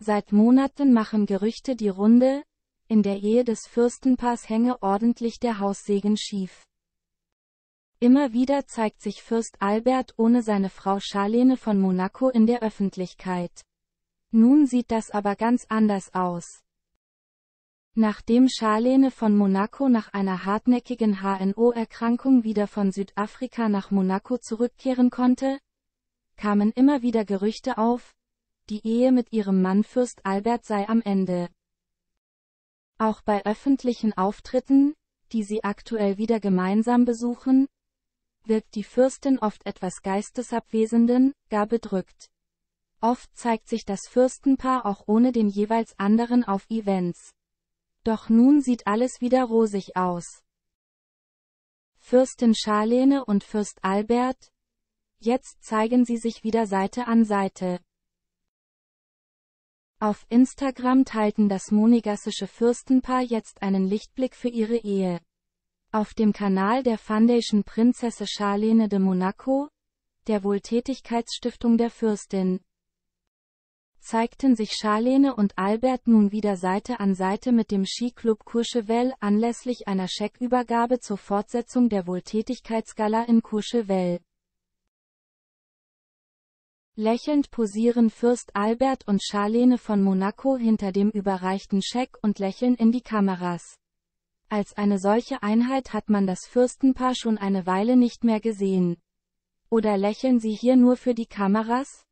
Seit Monaten machen Gerüchte die Runde, in der Ehe des Fürstenpaars hänge ordentlich der Haussegen schief. Immer wieder zeigt sich Fürst Albert ohne seine Frau Charlene von Monaco in der Öffentlichkeit. Nun sieht das aber ganz anders aus. Nachdem Charlene von Monaco nach einer hartnäckigen HNO-Erkrankung wieder von Südafrika nach Monaco zurückkehren konnte, kamen immer wieder Gerüchte auf, die Ehe mit ihrem Mann Fürst Albert sei am Ende. Auch bei öffentlichen Auftritten, die sie aktuell wieder gemeinsam besuchen, wirkt die Fürstin oft etwas geistesabwesenden, gar bedrückt. Oft zeigt sich das Fürstenpaar auch ohne den jeweils anderen auf Events. Doch nun sieht alles wieder rosig aus. Fürstin Charlene und Fürst Albert, jetzt zeigen sie sich wieder Seite an Seite. Auf Instagram teilten das monegassische Fürstenpaar jetzt einen Lichtblick für ihre Ehe. Auf dem Kanal der Foundation Prinzesse Charlene de Monaco, der Wohltätigkeitsstiftung der Fürstin, zeigten sich Charlene und Albert nun wieder Seite an Seite mit dem Skiclub Courchevel anlässlich einer Scheckübergabe zur Fortsetzung der Wohltätigkeitsgala in Courchevel. Lächelnd posieren Fürst Albert und Charlene von Monaco hinter dem überreichten Scheck und lächeln in die Kameras. Als eine solche Einheit hat man das Fürstenpaar schon eine Weile nicht mehr gesehen. Oder lächeln sie hier nur für die Kameras?